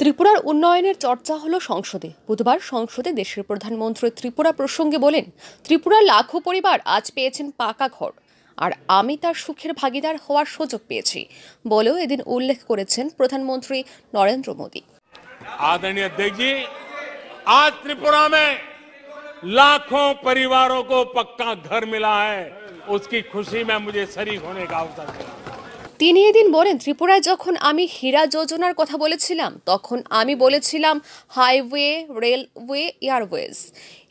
ত্রিপুরার উন্নয়নের চর্চা হলো সংসদে বুধবার সংসদে দেশের প্রধানমন্ত্রী ত্রিপুরা প্রসঙ্গে বলেন ত্রিপুরার লাখো পরিবার আজ পেয়েছেন পাকা ঘর আর আমি তার সুখের ভাগিদার হওয়ার সুযোগ পেয়েছি বলেও এদিন উল্লেখ করেছেন প্রধানমন্ত্রী নরেন্দ্র মোদী আদরণীয় দেখি আজ ত্রিপুরা মে লাখো পরিবার परिवारों को पक्का घर मिला है उसकी তিনি এদিন বলেন ত্রিপুরায় যখন আমি হীরা যোজনার কথা বলেছিলাম তখন আমি বলেছিলাম হাইওয়ে রেলওয়ে এয়ারওয়েজ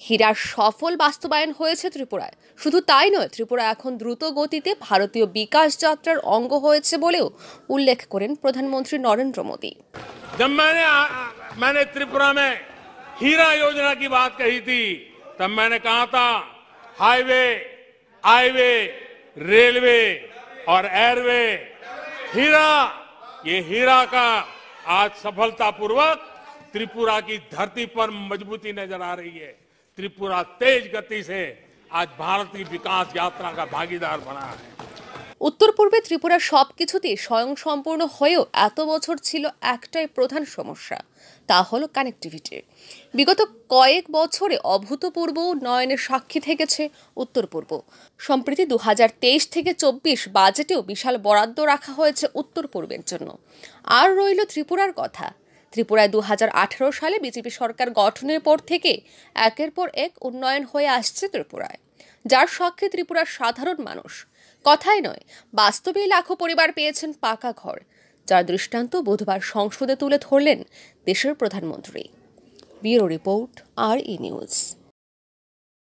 হীরার সফল বাস্তবায়ন হয়েছে ত্রিপুরায় শুধু তাই নয় ত্রিপুরা এখন দ্রুত গতিতে ভারতীয় বিকাশ যাত্রার অঙ্গ হয়েছে বলেও উল্লেখ করেন প্রধানমন্ত্রী নরেন্দ্র মোদী जब मैंने मैंने त्रिपुरा में हीरा योजना की बात कही थी तब मैंने कहा और एयरवे हीरा ये हीरा का आज सफलतापूर्वक त्रिपुरा की धरती पर मजबूती नजर आ रही है त्रिपुरा तेज गति से आज भारत की विकास यात्रा का भागीदार बना है উত্তর পূর্বে ত্রিপুরা সব কিছুতেই স্বয়ংসম্পূর্ণ হয়েও এত বছর ছিল একটাই প্রধান সমস্যা তা হলো কানেক্টিভিটি বিগত কয়েক বছরে অভূতপূর্ব উন্নয়নের সাক্ষী থেকেছে উত্তর পূর্ব সম্প্রতি দু থেকে চব্বিশ বাজেটেও বিশাল বরাদ্দ রাখা হয়েছে উত্তর পূর্বের জন্য আর রইল ত্রিপুরার কথা ত্রিপুরায় দু সালে বিজেপি সরকার গঠনের পর থেকে একের পর এক উন্নয়ন হয়ে আসছে ত্রিপুরায় যার সাক্ষী ত্রিপুরার সাধারণ মানুষ কথাই নয় বাস্তবেই লাখো পরিবার পেয়েছেন পাকা ঘর যার দৃষ্টান্ত বুধবার সংসদে তুলে ধরলেন দেশের প্রধানমন্ত্রী ব্যুরো রিপোর্ট আর ই নিউজ